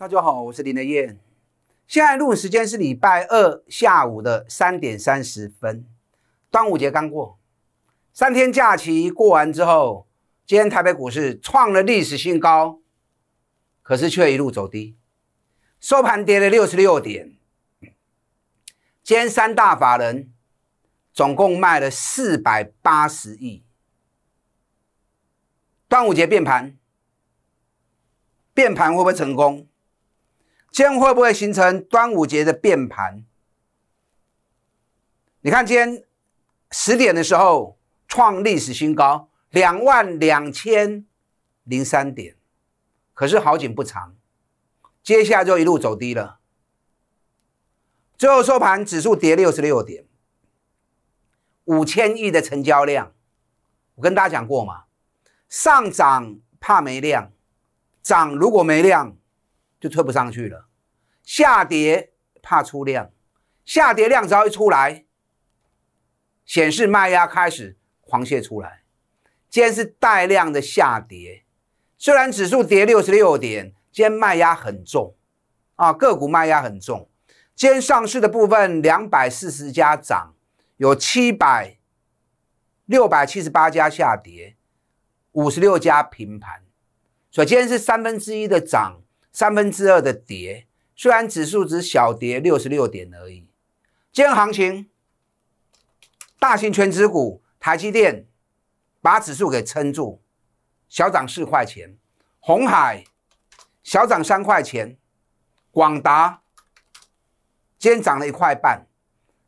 大家好，我是林德燕。现在录时间是礼拜二下午的三点三十分。端午节刚过，三天假期过完之后，今天台北股市创了历史新高，可是却一路走低，收盘跌了六十六点。今天三大法人总共卖了四百八十亿。端午节变盘，变盘会不会成功？今天会不会形成端午节的变盘？你看今天十点的时候创历史新高，两万两千零三点，可是好景不长，接下来就一路走低了。最后收盘指数跌六十六点，五千亿的成交量。我跟大家讲过嘛，上涨怕没量，涨如果没量。就推不上去了，下跌怕出量，下跌量只要一出来，显示卖压开始狂泻出来。今天是带量的下跌，虽然指数跌六十六点，今天卖压很重啊，个股卖压很重。今天上市的部分两百四十家涨，有七百六百七十八家下跌，五十六家平盘，所以今天是三分之一的涨。三分之二的跌，虽然指数只小跌六十六点而已。今天行情，大型全指股台积电把指数给撑住，小涨四块钱；红海小涨三块钱；广达今天涨了一块半。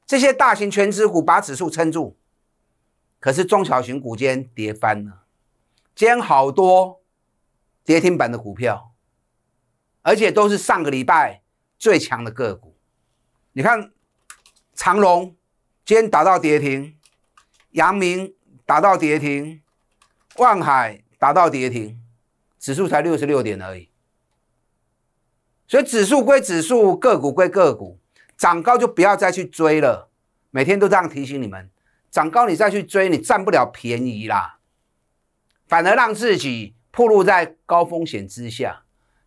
这些大型全指股把指数撑住，可是中小型股间跌翻了，今天好多跌停板的股票。而且都是上个礼拜最强的个股。你看，长隆今天打到跌停，阳明打到跌停，望海打到跌停，指数才六十六点而已。所以指数归指数，个股归个股，涨高就不要再去追了。每天都这样提醒你们，涨高你再去追，你占不了便宜啦，反而让自己暴露在高风险之下。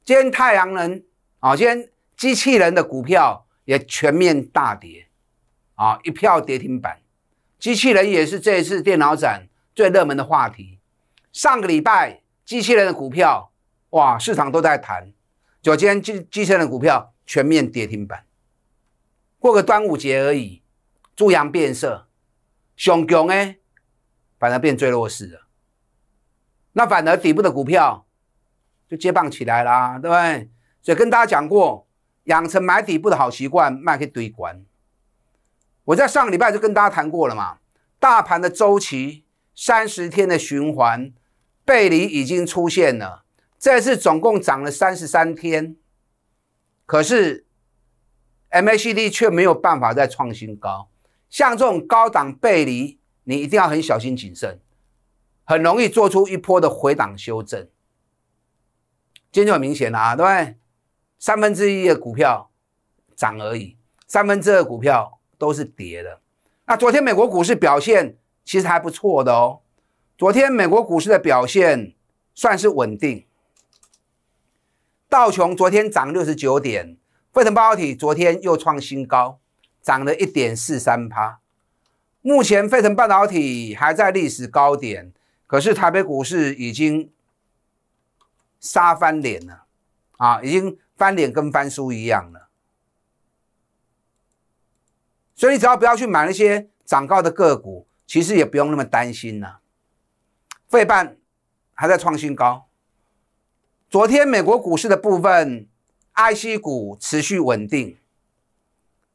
今天太阳能啊，今天机器人的股票也全面大跌啊，一票跌停板。机器人也是这一次电脑展最热门的话题。上个礼拜机器人的股票哇，市场都在谈，就今天机机器人的股票全面跌停板。过个端午节而已，猪羊变色，雄熊呢反而变最弱势了。那反而底部的股票。就接棒起来啦，对不对？所以跟大家讲过，养成买底部的好习惯，卖可以堆关。我在上个礼拜就跟大家谈过了嘛，大盘的周期三十天的循环，背离已经出现了。这次总共涨了三十三天，可是 M A C D 却没有办法再创新高。像这种高档背离，你一定要很小心谨慎，很容易做出一波的回档修正。今天就很明显了啊，对不对？三分之一的股票涨而已，三分之二股票都是跌的。那昨天美国股市表现其实还不错的哦，昨天美国股市的表现算是稳定。道琼昨天涨六十九点，费城半导体昨天又创新高，涨了一点四三趴。目前费城半导体还在历史高点，可是台北股市已经。杀翻脸了，啊，已经翻脸跟翻书一样了。所以你只要不要去买那些涨高的个股，其实也不用那么担心呢。费半还在创新高，昨天美国股市的部分 I C 股持续稳定。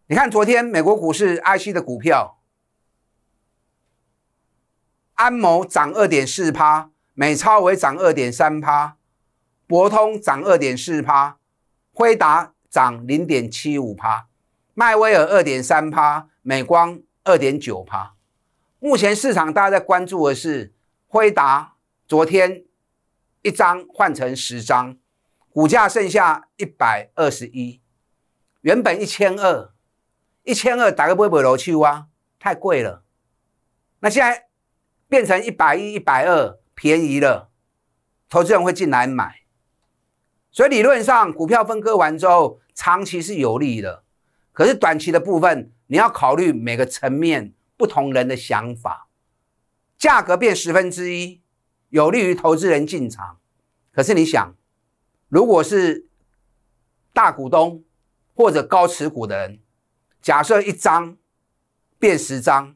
你看昨天美国股市 I C 的股票，安某涨二点四趴，美超微涨二点三趴，博通涨二点四帕，辉达涨零点七五帕，迈威尔二点三帕，美光二点九帕。目前市场大家在关注的是辉达，昨天一张换成十张，股价剩下一百二十一，原本一千二，一千二打个波波楼去挖太贵了，那现在变成一百一、一百二，便宜了，投资人会进来买。所以理论上，股票分割完之后，长期是有利的。可是短期的部分，你要考虑每个层面不同人的想法。价格变十分之一，有利于投资人进场。可是你想，如果是大股东或者高持股的人，假设一张变十张，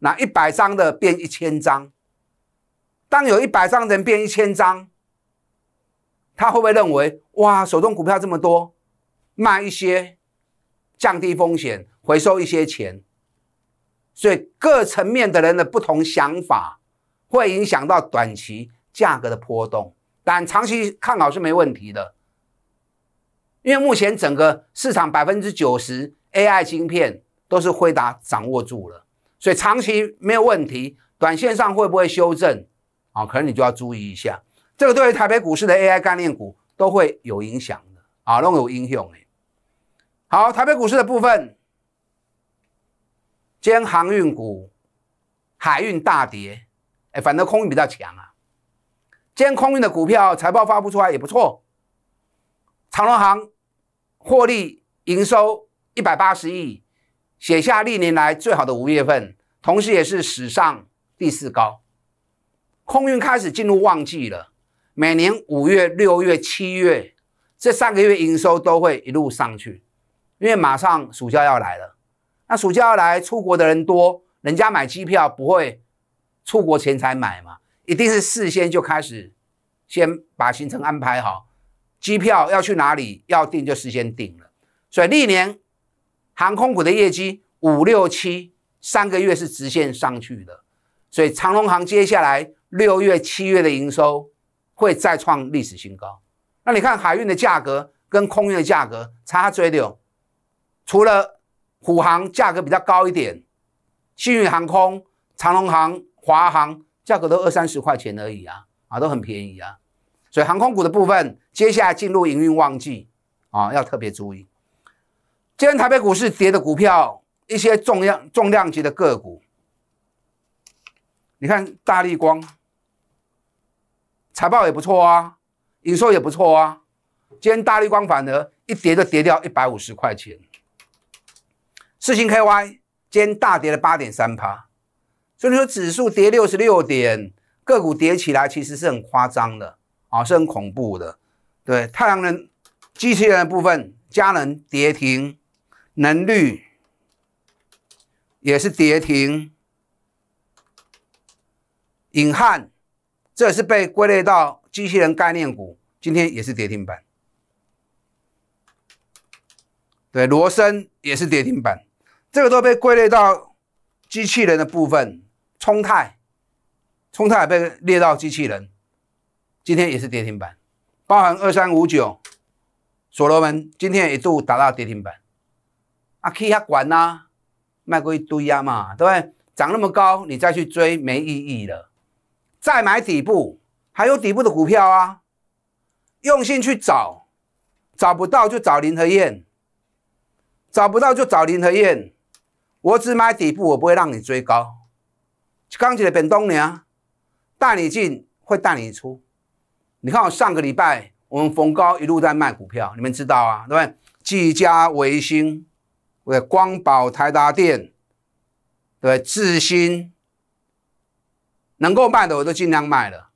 那一百张的变一千张。当有一百张人变一千张。他会不会认为哇，手中股票这么多，卖一些，降低风险，回收一些钱？所以各层面的人的不同想法，会影响到短期价格的波动，但长期看好是没问题的。因为目前整个市场百分之九十 AI 晶片都是辉达掌握住了，所以长期没有问题。短线上会不会修正啊？可能你就要注意一下。这个对于台北股市的 AI 概念股都会有影响的啊，都有影响的。好，台北股市的部分，兼航运股海运大跌，哎，反正空运比较强啊。兼空运的股票财报发布出来也不错，长荣航获利营收一百八十亿，写下历年来最好的五月份，同时也是史上第四高。空运开始进入旺季了。每年五月、六月、七月这三个月营收都会一路上去，因为马上暑假要来了。那暑假要来，出国的人多，人家买机票不会出国前才买嘛，一定是事先就开始先把行程安排好，机票要去哪里要订就事先订了。所以历年航空股的业绩五六七三个月是直线上去的。所以长龙航接下来六月、七月的营收。会再创历史新高。那你看海运的价格跟空运的价格差最多，除了虎航价格比较高一点，幸运航空、长龙航、华航价格都二三十块钱而已啊，啊都很便宜啊。所以航空股的部分，接下来进入营运旺季啊，要特别注意。今天台北股市跌的股票，一些重量重量级的个股，你看大立光。财报也不错啊，营收也不错啊。今天大力光反而一跌就跌掉一百五十块钱。四星 KY 今天大跌了八点三趴，所以说指数跌六十六点，个股跌起来其实是很夸张的啊，是很恐怖的。对，太阳能机器人部分、佳能跌停，能率也是跌停，引汉。这也是被归类到机器人概念股，今天也是跌停板。对，罗森也是跌停板，这个都被归类到机器人的部分。冲太，冲太也被列到机器人，今天也是跌停板。包含二三五九，所罗门今天一度达到跌停板。啊，K 以管呐，卖过一堆呀嘛，对不对？涨那么高，你再去追没意义了。再买底部，还有底部的股票啊，用心去找，找不到就找林和燕，找不到就找林和燕。我只买底部，我不会让你追高。刚起的本东娘，带你进会带你出。你看我上个礼拜，我们逢高一路在卖股票，你们知道啊，对不对？技嘉、维星，对，光宝、台达电，对，智新。能够卖的我都尽量卖了，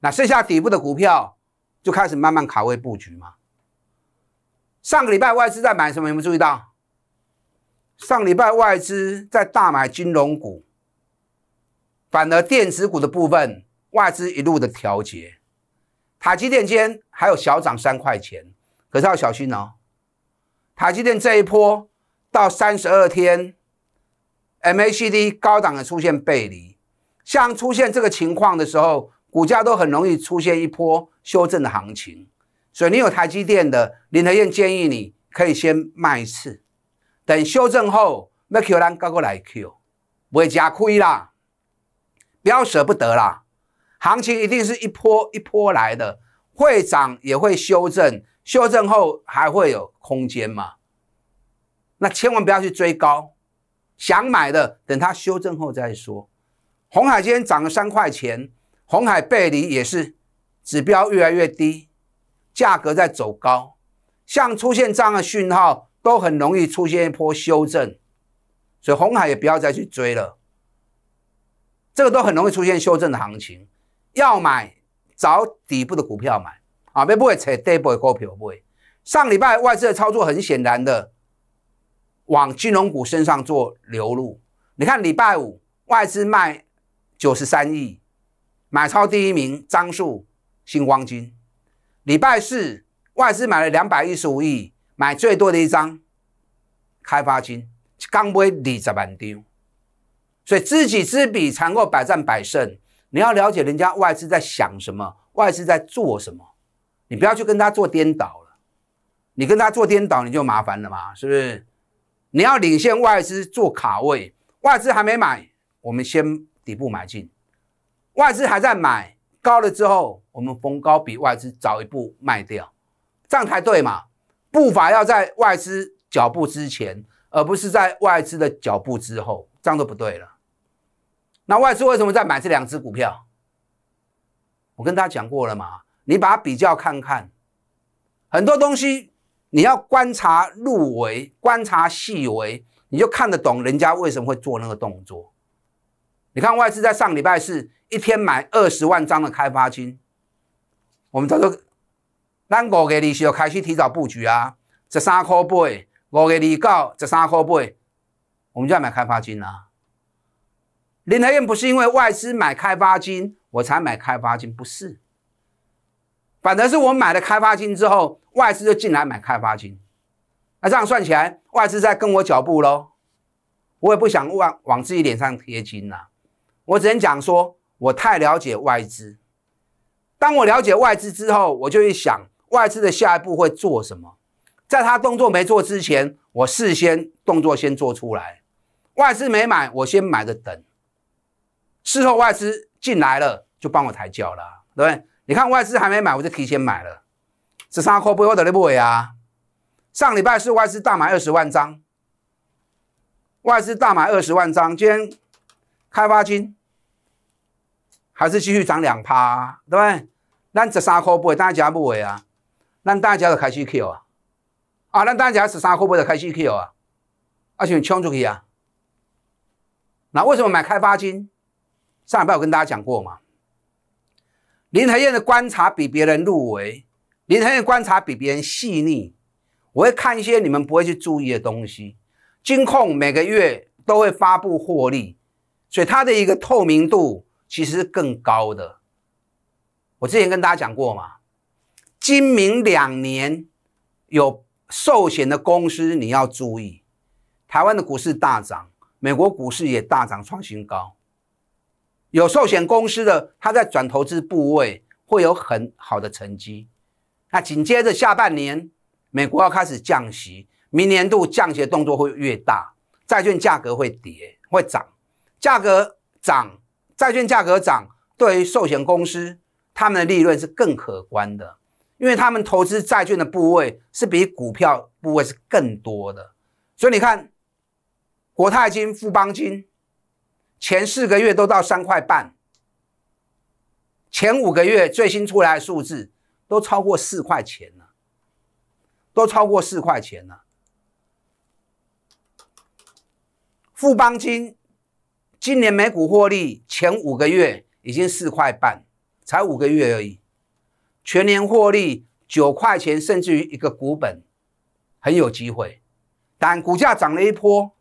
那剩下底部的股票就开始慢慢卡位布局嘛。上个礼拜外资在买什么？有没有注意到？上礼拜外资在大买金融股，反而电子股的部分外资一路的调节。塔吉电间还有小涨三块钱，可是要小心哦。塔吉电这一波到三十二天，MACD 高档的出现背离。像出现这个情况的时候，股价都很容易出现一波修正的行情。所以你有台积电的，林德燕建议你可以先卖一次，等修正后，高过来 Q，不会加亏啦。不要舍不得啦，行情一定是一波一波来的，会涨也会修正，修正后还会有空间嘛？那千万不要去追高，想买的等它修正后再说。红海今天涨了三块钱，红海背离也是，指标越来越低，价格在走高，像出现这样的讯号，都很容易出现一波修正，所以红海也不要再去追了，这个都很容易出现修正的行情，要买找底部的股票买啊，别不会扯 d o 的股票不会。上礼拜外资的操作很显然的往金融股身上做流入，你看礼拜五外资卖。九十三亿买超第一名，张树星光金。礼拜四外资买了两百一十五亿，买最多的一张开发金，刚买二十万张。所以知己知彼，才能够百战百胜。你要了解人家外资在想什么，外资在做什么，你不要去跟他做颠倒了。你跟他做颠倒，你就麻烦了嘛，是不是？你要领先外资做卡位，外资还没买，我们先。底部买进，外资还在买，高了之后我们逢高比外资早一步卖掉，这样才对嘛？步伐要在外资脚步之前，而不是在外资的脚步之后，这样就不对了。那外资为什么在买这两只股票？我跟大家讲过了嘛，你把它比较看看，很多东西你要观察入围，观察细微，你就看得懂人家为什么会做那个动作。你看外资在上礼拜是一天买二十万张的开发金，我们叫做单我给你息，有开始提早布局啊，十三块八，五月二九十三块八，我们就要买开发金啦。林德燕不是因为外资买开发金我才买开发金，不是，反而是我买了开发金之后，外资就进来买开发金，那这样算起来，外资在跟我脚步喽，我也不想往往自己脸上贴金呐。我只能讲说，我太了解外资。当我了解外资之后，我就去想外资的下一步会做什么。在他动作没做之前，我事先动作先做出来。外资没买，我先买着等。事后外资进来了，就帮我抬轿了，对不对？你看外资还没买，我就提前买了。十三块不会得不会啊。上礼拜是外资大买二十万张，外资大买二十万张，今天开发金。还是继续涨两趴，对不对？让十三块不会，大家不会啊，让大家都开始 Q 啊，啊，让大家十三块都开始 Q 啊，而且冲出去啊。那为什么买开发金？上礼拜我跟大家讲过嘛，林海燕的观察比别人入围，林海燕观察比别人细腻，我会看一些你们不会去注意的东西。金控每个月都会发布获利，所以它的一个透明度。其实是更高的。我之前跟大家讲过嘛，今明两年有寿险的公司你要注意。台湾的股市大涨，美国股市也大涨创新高。有寿险公司的他在转投资部位会有很好的成绩。那紧接着下半年，美国要开始降息，明年度降息的动作会越大，债券价格会跌会涨，价格涨。债券价格涨，对于寿险公司，他们的利润是更可观的，因为他们投资债券的部位是比股票部位是更多的。所以你看，国泰金、富邦金，前四个月都到三块半，前五个月最新出来的数字都超过四块钱了，都超过四块钱了，富邦金。今年美股获利前五个月已经四块半，才五个月而已，全年获利九块钱，甚至于一个股本，很有机会。但股价涨了一波，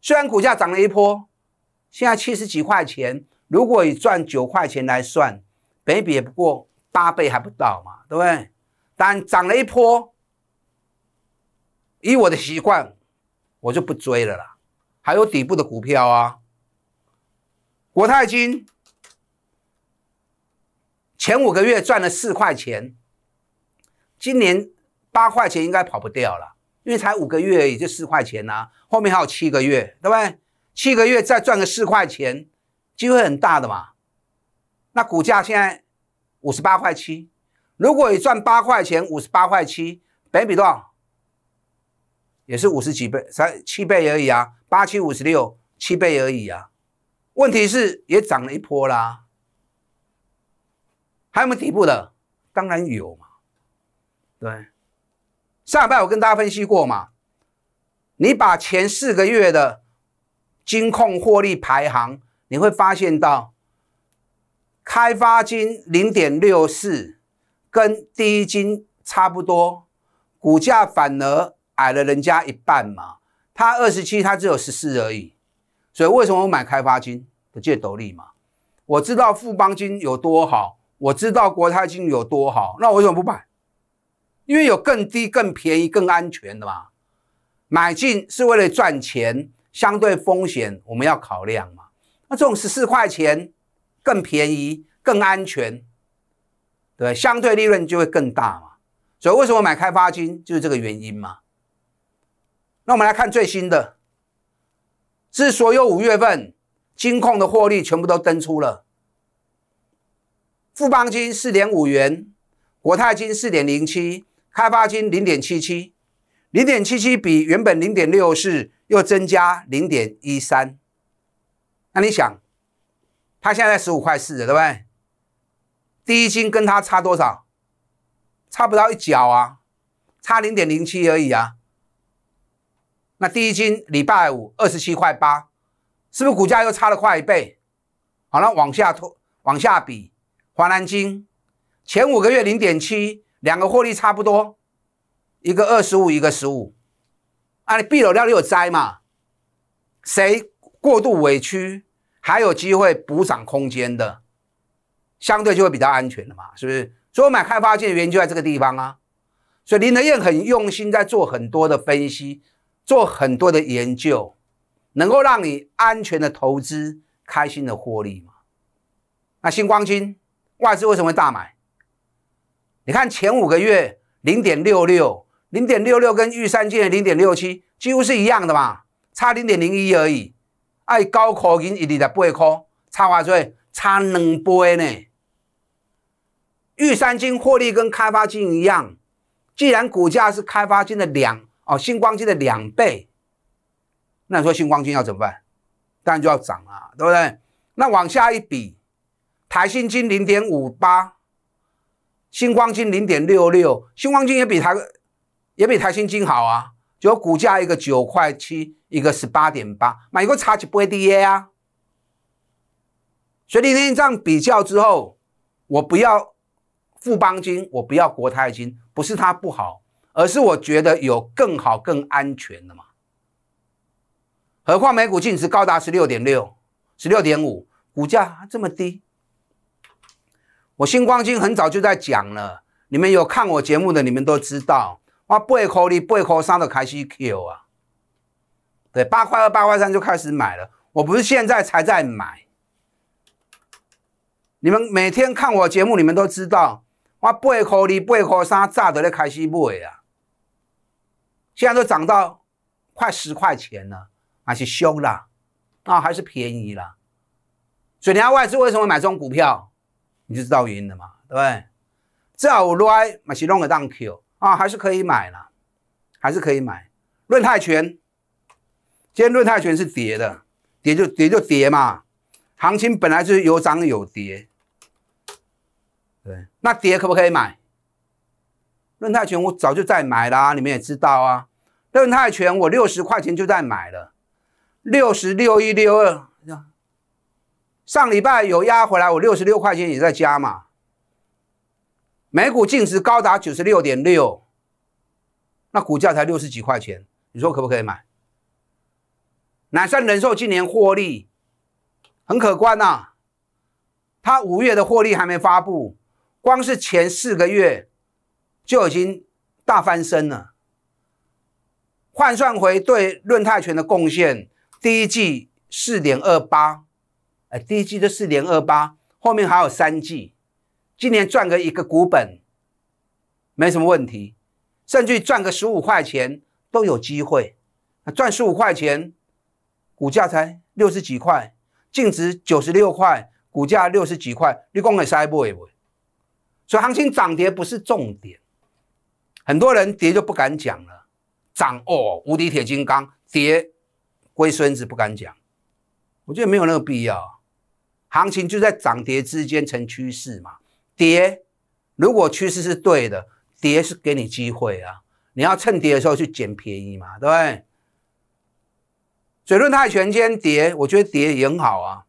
虽然股价涨了一波，现在七十几块钱，如果以赚九块钱来算，倍比也不过八倍还不到嘛，对不对？但涨了一波，以我的习惯，我就不追了啦。还有底部的股票啊，国泰金前五个月赚了四块钱，今年八块钱应该跑不掉了，因为才五个月也就四块钱呐，后面还有七个月，对对？七个月再赚个四块钱，机会很大的嘛。那股价现在五十八块七，如果你赚八块钱，五十八块七，百比多少？也是五十几倍，三七倍而已啊。八七五十六，七倍而已啊！问题是也涨了一波啦。还有没有底部的？当然有嘛。对，上礼拜我跟大家分析过嘛，你把前四个月的金控获利排行，你会发现到开发金零点六四，跟第一金差不多，股价反而矮了人家一半嘛。它二十七，它只有十四而已，所以为什么我买开发金不借斗利嘛？我知道富邦金有多好，我知道国泰金有多好，那我为什么不买？因为有更低、更便宜、更安全的嘛。买进是为了赚钱，相对风险我们要考量嘛。那这种十四块钱更便宜、更安全，对？相对利润就会更大嘛。所以为什么买开发金就是这个原因嘛？那我们来看最新的，是所有五月份金控的获利全部都登出了。富邦金四点五元，国泰金四点零七，开发金零点七七，零点七七比原本零点六四又增加零点一三。那你想，它现在十五块四了，对不对？一金跟它差多少？差不到一角啊，差零点零七而已啊。那第一金礼拜五二十七块八，是不是股价又差了快一倍？好了，往下拖，往下比，华南金前五个月零点七，两个获利差不多，一个二十五，一个十五。啊，你避了料你有灾嘛？谁过度委屈还有机会补涨空间的，相对就会比较安全的嘛，是不是？所以我买开发金的原因就在这个地方啊。所以林德燕很用心在做很多的分析。做很多的研究，能够让你安全的投资，开心的获利吗？那新光金外资为什么会大买？你看前五个月零点六六，零点六六跟玉山金的零点六七几乎是一样的嘛，差零点零一而已。哎，高块银一，二十八块，差多少？差两倍呢。玉山金获利跟开发金一样，既然股价是开发金的两。哦，星光金的两倍，那你说星光金要怎么办？当然就要涨啊，对不对？那往下一比，台新金零点五八，星光金零点六六，星光金也比台也比台新金好啊，就股价一个九块七，一个十八点八，买一个差值不会跌耶啊。所以你这样比较之后，我不要富邦金，我不要国泰金，不是它不好。而是我觉得有更好、更安全的嘛？何况每股净值高达十六点六、十六点五，股价这么低，我星光金很早就在讲了。你们有看我节目的，你们都知道，我背口二、八口三的开始 Q 啊，对，八块二、八块三就开始买了。我不是现在才在买，你们每天看我节目，你们都知道，我背块二、八块炸的都咧开始买啊。现在都涨到快十块钱了，还是凶啦，啊？还是便宜啦。所以你家外资为什么买这种股票，你就知道原因了嘛，对不对？至少我如果买起 long 的，当 Q 啊，还是可以买了，还是可以买。论泰拳，今天论泰拳是跌的，跌就跌就跌嘛，行情本来就是有涨有跌，对。那跌可不可以买？润泰拳我早就在买啦，你们也知道啊。润泰拳我六十块钱就在买了，六十六一六二。上礼拜有压回来，我六十六块钱也在加嘛。每股净值高达九十六点六，那股价才六十几块钱，你说可不可以买？南山人寿今年获利很可观呐，它五月的获利还没发布，光是前四个月。就已经大翻身了。换算回对论泰拳的贡献，第一季四点二八，哎，第一季就四点二八，后面还有三季，今年赚个一个股本没什么问题，甚至赚个十五块钱都有机会。赚十五块钱，股价才六十几块，净值九十六块，股价六十几块，你讲会衰不？所以行情涨跌不是重点。很多人跌就不敢讲了，涨哦，无敌铁金刚跌，龟孙子不敢讲。我觉得没有那个必要，行情就在涨跌之间成趋势嘛。跌，如果趋势是对的，跌是给你机会啊，你要趁跌的时候去捡便宜嘛，对不对？所以论泰拳间跌，我觉得跌也很好啊，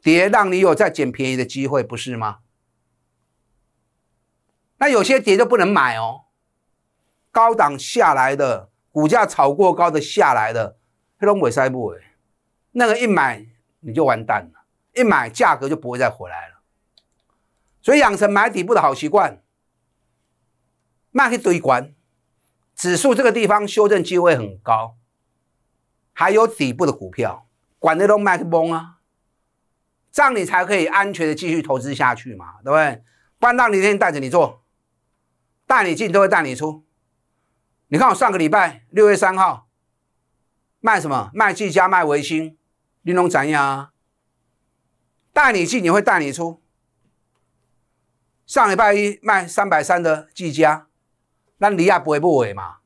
跌让你有再捡便宜的机会，不是吗？那有些跌就不能买哦。高档下来的股价炒过高的下来的，黑龙尾塞部哎，那个一买你就完蛋了，一买价格就不会再回来了。所以养成买底部的好习惯，卖去堆管，指数这个地方修正机会很高，还有底部的股票，管得拢卖是懵啊，这样你才可以安全的继续投资下去嘛，对不对？不然让你天天带着你做，带你进都会带你出。你看我上个礼拜六月三号卖什么？卖技嘉，卖维新，玲珑展亚，带你进你会带你出。上礼拜一卖三百三的技嘉，那你也不会不会嘛？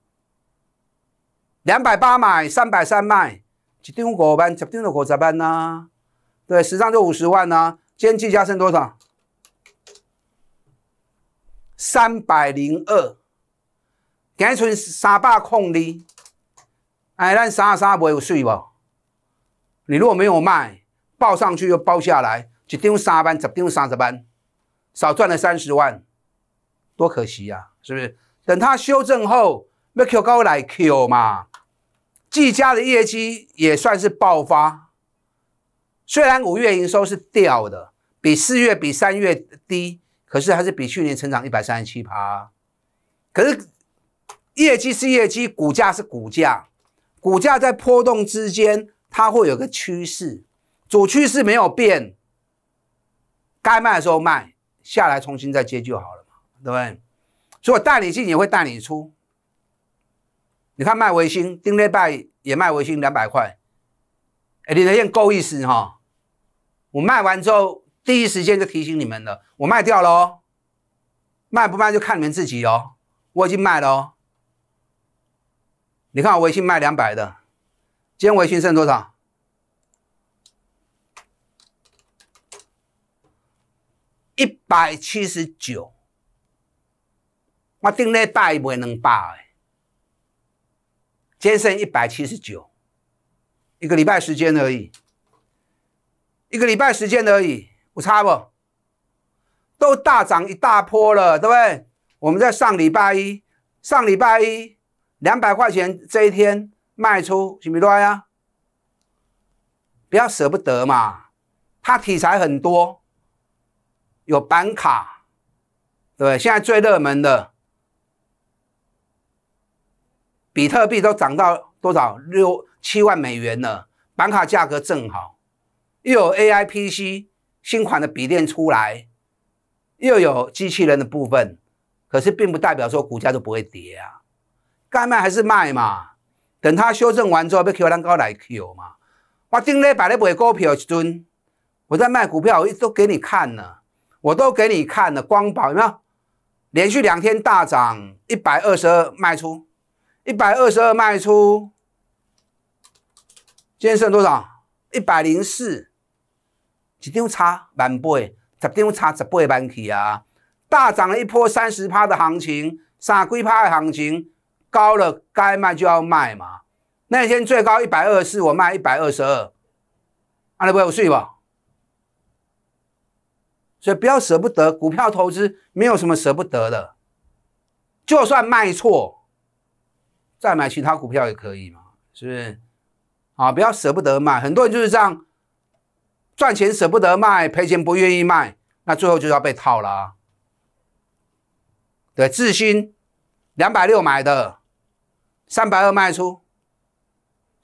两百八买三百三卖，几丁果班一丁的果十办呢？对，十张就五十万呢。今天技嘉剩多少？三百零二。干脆三百空你，哎，咱啥啥没有税无？你如果没有卖，报上去又报下来，一张三万，十张三十万，少赚了三十万，多可惜呀，是不是？等它修正后，Q 高来 Q 嘛。技嘉的业绩也算是爆发，虽然五月营收是掉的，比四月比三月低，可是还是比去年成长一百三十七趴，可是。业绩是业绩，股价是股价，股价在波动之间，它会有个趋势，主趋势没有变，该卖的时候卖，下来重新再接就好了嘛，对不对？所以我带你进也会带你出。你看卖维新，丁力拜也卖维新两百块，哎，你那线够意思哈，我卖完之后第一时间就提醒你们了，我卖掉了，卖不卖就看你们自己哦，我已经卖了哦。你看我微信卖两百的，今天微信剩多少？一百七十九。我顶礼拜卖两百的，今剩一百七十九，一个礼拜时间而已，一个礼拜时间而已，不差不？都大涨一大波了，对不对？我们在上礼拜一，上礼拜一。两百块钱这一天卖出，行不多呀？不要舍不得嘛。它题材很多，有板卡，对？现在最热门的比特币都涨到多少？六七万美元了。板卡价格正好，又有 A I P C 新款的笔电出来，又有机器人的部分，可是并不代表说股价就不会跌啊。该卖还是卖嘛？等它修正完之后，被叫咱搞来 Q 嘛？我今日拜咧卖股票时阵，我在卖股票，我都给你看了，我都给你看了。光宝有没有连续两天大涨？一百二十二卖出，一百二十二卖出，今天剩多少？一百零四，一张差万倍，十点差十八万起啊！大涨了一波三十趴的行情，三几趴的行情。高了该卖就要卖嘛。那天最高一百二十四，我卖一百二十二，阿德不会有睡吧？所以不要舍不得，股票投资没有什么舍不得的，就算卖错，再买其他股票也可以嘛，是不是？啊，不要舍不得卖，很多人就是这样，赚钱舍不得卖，赔钱不愿意卖，那最后就要被套了。啊。对，智鑫两百六买的。三百二卖出，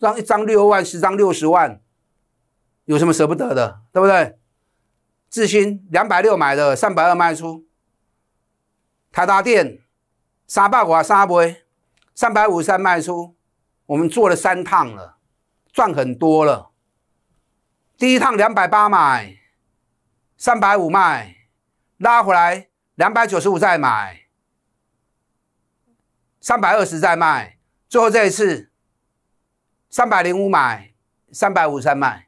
让一张六万，十张六十万，有什么舍不得的，对不对？智新两百六买的，三百二卖出。台达电三百五三卖，三百五三卖出。我们做了三趟了，赚很多了。第一趟两百八买，三百五卖，拉回来两百九十五再买，三百二十再卖。最后这一次，三百零五买，三百五三卖。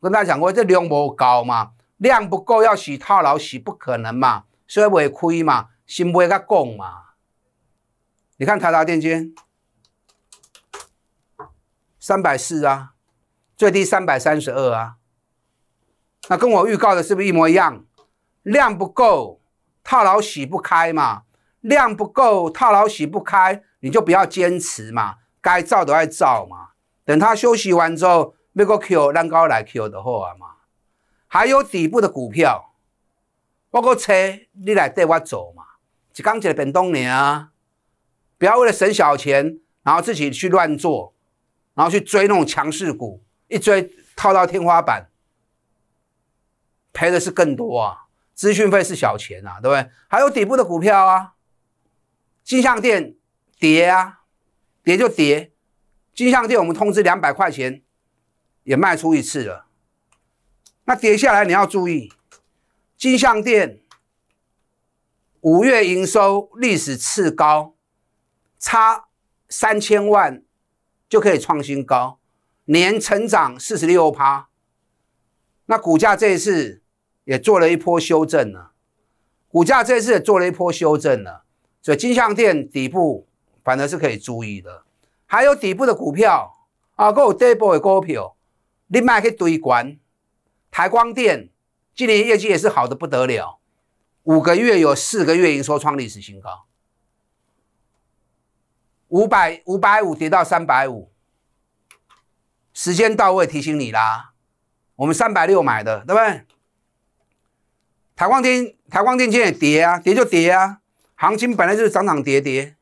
我跟大家讲过，这量不高嘛，量不够要洗套牢洗不可能嘛，所以会亏嘛，心不会再讲嘛。你看他开点金，三百四啊，最低三百三十二啊，那跟我预告的是不是一模一样？量不够，套牢洗不开嘛。量不够，套牢洗不开，你就不要坚持嘛，该造都爱造嘛。等他休息完之后，那个 Q 让高来 Q 就好啊嘛。还有底部的股票，包括车，你来带我走嘛。只讲一个变动啊，不要为了省小钱，然后自己去乱做，然后去追那种强势股，一追套到天花板，赔的是更多啊。资讯费是小钱啊，对不对？还有底部的股票啊。金项店跌啊，跌就跌。金项店我们通知两百块钱也卖出一次了。那跌下来你要注意，金项店五月营收历史次高，差三千万就可以创新高，年成长四十六趴。那股价这一次也做了一波修正了，股价这一次也做了一波修正了。所以金项店底部反而是可以注意的，还有底部的股票啊，各有跌幅的股票，你卖去堆关。台光电今年业绩也是好的不得了，五个月有四个月营收创历史新高，五百五百五跌到三百五，时间到位提醒你啦，我们三百六买的对不对？台光电台光电今天跌啊，跌就跌啊。行情本来就是涨涨跌跌，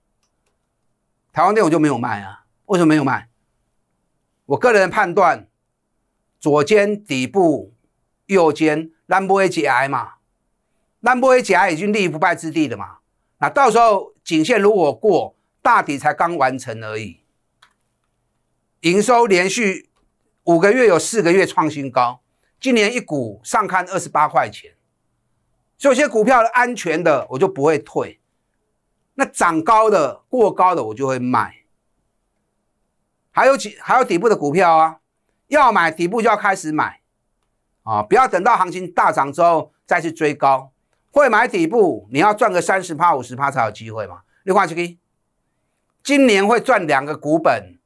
台湾电我就没有卖啊？为什么没有卖？我个人的判断，左肩底部，右肩 number 级 I 嘛，n u b e r 级 I 已经立于不败之地了嘛。那到时候颈线如果过，大底才刚完成而已。营收连续五个月有四个月创新高，今年一股上看二十八块钱，有些股票安全的我就不会退。那涨高的、过高的，我就会卖。还有几还有底部的股票啊，要买底部就要开始买，啊，不要等到行情大涨之后再去追高。会买底部，你要赚个三十趴、五十趴才有机会嘛。六块七 K，今年会赚两个股本。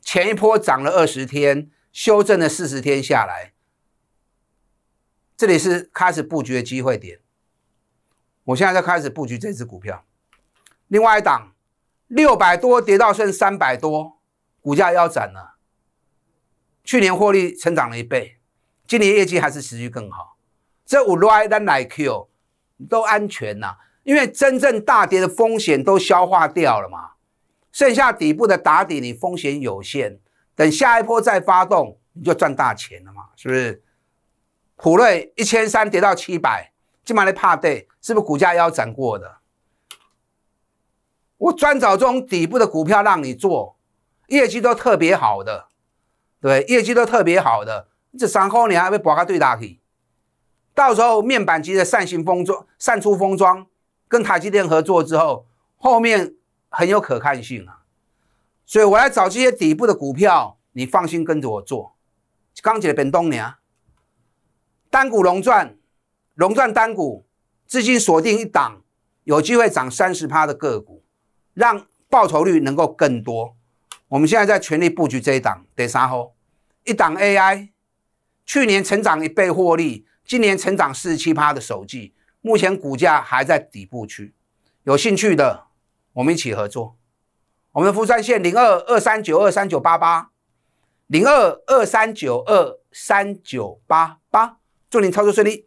前一波涨了二十天，修正了四十天下来，这里是开始布局的机会点。我现在在开始布局这只股票。另外一档，六百多跌到剩三百多，股价腰斩了。去年获利成长了一倍，今年业绩还是持续更好。这五瑞、单来 Q 都安全呐，因为真正大跌的风险都消化掉了嘛。剩下底部的打底，你风险有限。等下一波再发动，你就赚大钱了嘛，是不是？普瑞一千三跌到七百，金马的帕蒂是不是股价腰斩过的？我专找这种底部的股票让你做，业绩都特别好的，对，业绩都特别好的。这三后你还会把它对打起，到时候面板机的扇形封装、扇出封装跟台积电合作之后，后面很有可看性啊。所以我来找这些底部的股票，你放心跟着我做。刚讲的扁豆年，单股龙钻、龙钻单股，资金锁定一档，有机会涨三十趴的个股。让报酬率能够更多。我们现在在全力布局这一档，得啥货？一档 AI，去年成长一倍获利，今年成长四十七趴的手机，目前股价还在底部区。有兴趣的，我们一起合作。我们的佛山线零二二三九二三九八八，零二二三九二三九八八。祝您操作顺利。